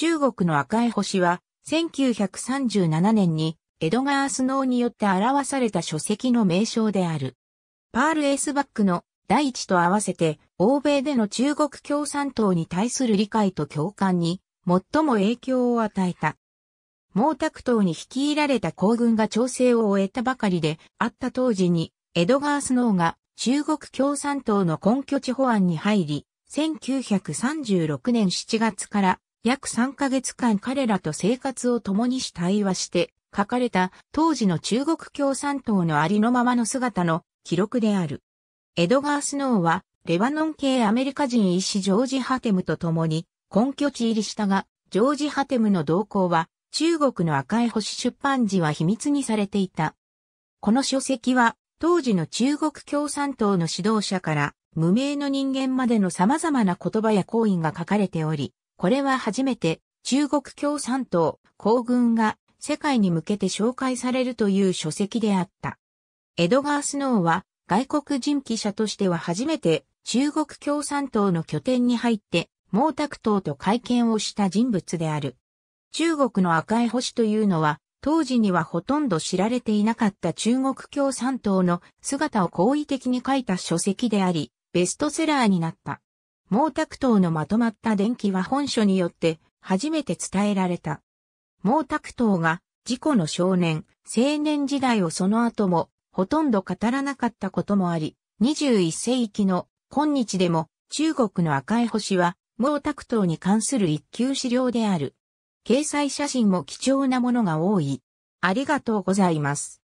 中国の赤い星は、1937年にエドガー・スノーによって表された書籍の名称である。パール・エースバックの第一と合わせて、欧米での中国共産党に対する理解と共感に、最も影響を与えた。毛沢東に率いられた行軍が調整を終えたばかりであった当時に、エドガー・スノーが中国共産党の根拠地保安に入り、1936年7月から約3ヶ月間彼らと生活を共にし対話して書かれた当時の中国共産党のありのままの姿の記録である。エドガー・スノーはレバノン系アメリカ人医師ジョージ・ハテムと共に根拠地入りしたが、ジョージ・ハテムの動向は中国の赤い星出版時は秘密にされていた。この書籍は当時の中国共産党の指導者から無名の人間までの様々な言葉や行為が書かれており、これは初めて中国共産党皇軍が世界に向けて紹介されるという書籍であった。エドガー・スノーは外国人記者としては初めて中国共産党の拠点に入って毛沢東と会見をした人物である。中国の赤い星というのは当時にはほとんど知られていなかった中国共産党の姿を好意的に書いた書籍であり、ベストセラーになった。毛沢東のまとまった電気は本書によって初めて伝えられた。毛沢東が事故の少年、青年時代をその後もほとんど語らなかったこともあり、21世紀の今日でも中国の赤い星は毛沢東に関する一級資料である。掲載写真も貴重なものが多い。ありがとうございます。